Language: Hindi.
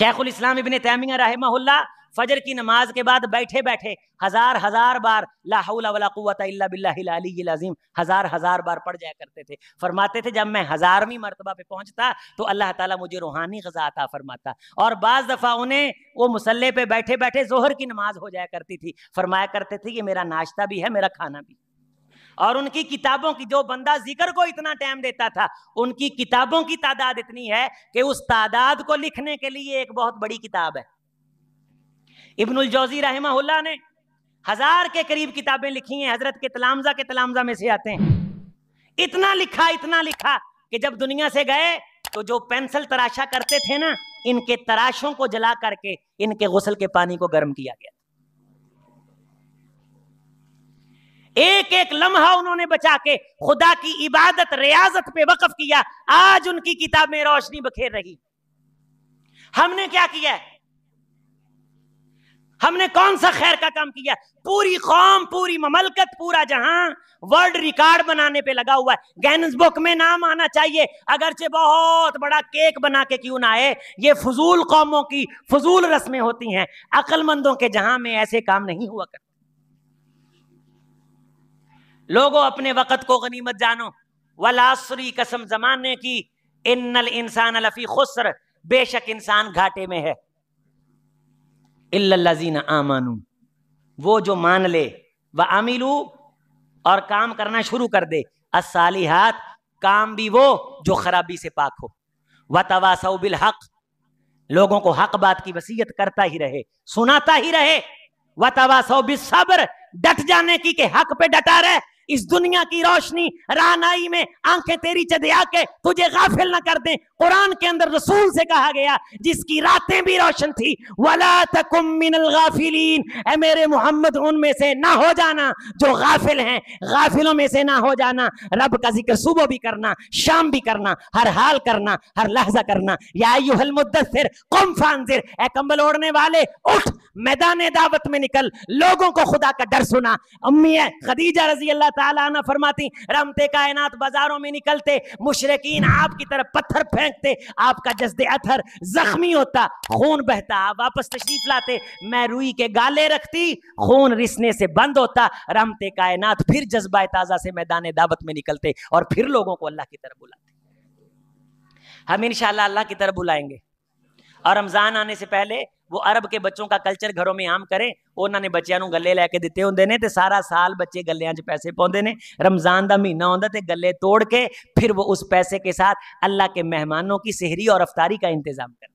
शेखुल इस्लाम इबन तैमिया रहमहुल्ला फजर की नमाज के बाद बैठे बैठे हजार हजार बार बिल्लाजीम हजार हजार बार पढ़ जाया करते थे फरमाते थे जब मैं हजारवीं मरतबा पे पहुंचता तो अल्लाह ताला मुझे रूहानी गजा आता फरमाता और बाज़ दफ़ा उन्हें वो मुसल्ले पे बैठे बैठे जोहर की नमाज हो जाया करती थी फरमाया करते थे कि मेरा नाश्ता भी है मेरा खाना भी और उनकी किताबों की जो बंदा जिक्र को इतना टाइम देता था उनकी किताबों की तादाद इतनी है कि उस तादाद को लिखने के लिए एक बहुत बड़ी किताब है इबनुल जौजी रहमा ने हजार के करीब किताबें लिखी हैं हजरत के तलामजा के तलामजा में से आते हैं इतना लिखा इतना लिखा कि जब दुनिया से गए तो जो पेंसिल तराशा करते थे ना इनके तराशों को जला करके इनके गुसल के पानी को गर्म किया गया एक लम्हा उन्होंने बचा के खुदा की इबादत रियाजत पे वक्फ किया आज उनकी किताब में रोशनी बखेर रही हमने क्या किया हमने कौन सा खैर का काम किया पूरी कौम पूरी ममलकत पूरा जहां वर्ल्ड रिकॉर्ड बनाने पे लगा हुआ है गैनस बुक में नाम आना चाहिए अगरचे बहुत बड़ा केक बना के क्यों ना आए ये फजूल कौमों की फजूल रस्में होती हैं अकलमंदों के जहां में ऐसे काम नहीं हुआ करते लोगों अपने वक़्त को गनीमत जानो वलासरी कसम जमाने की इन्नल इंसान लफी खुसर बेशक इंसान घाटे में है इल्लजीन आमानू वो जो मान ले व आमिलू और काम करना शुरू कर दे असालिहात काम भी वो जो खराबी से पाक हो व तवासौ बिल हक लोगों को हक बात की वसीयत करता ही रहे सुनाता ही रहे व तवासौ बिल सब्र डट जाने की के हक पे डटा रहे इस दुनिया की रोशनी रानाई में आंखें तेरी चदिया के तुझे गाफिल ना कर दे कुरान के अंदर रसूल से कहा गया जिसकी रातें भी रोशन थी वला तकुम मिनल गाफिलीन ए मेरे मोहम्मद उनमें से ना हो जाना जो गाफिल हैं गाफिलों में से ना हो जाना रब का जिक्र सुबह भी करना शाम भी करना हर हाल करना हर लहजा करना या मुद्दत फिर कुम फांजिर ए कंबल ओढ़ने वाले उठ मैदान दावत में निकल लोगों को खुदा का डर सुना अम्मी है खदीजा रजी अल्लाह ताला फरमाती रमते कायनात बाजारों में निकलते मुशरकिन आपकी तरफ पत्थर फेंकते आपका जज्द अथर जख्मी होता खून बहता आप वापस तशरीफ लाते मैं रुई के गाले रखती खून रिसने से बंद होता रमते कायनात फिर जज्बा ताज़ा से मैदान दावत में निकलते और फिर लोगों को अल्लाह की तरफ बुलाते हम इन अल्लाह की तरफ बुलाएंगे और रमज़ान आने से पहले वो अरब के बच्चों का कल्चर घरों में आम करें उन्होंने बच्चों गले लैके दिते होंगे ने सारा साल बच्चे गलिया पैसे पाते हैं रमजान का महीना आता तो गले तोड़ के फिर वो उस पैसे के साथ अल्लाह के मेहमानों की सेहरी और रफ्तारी का इंतजाम करें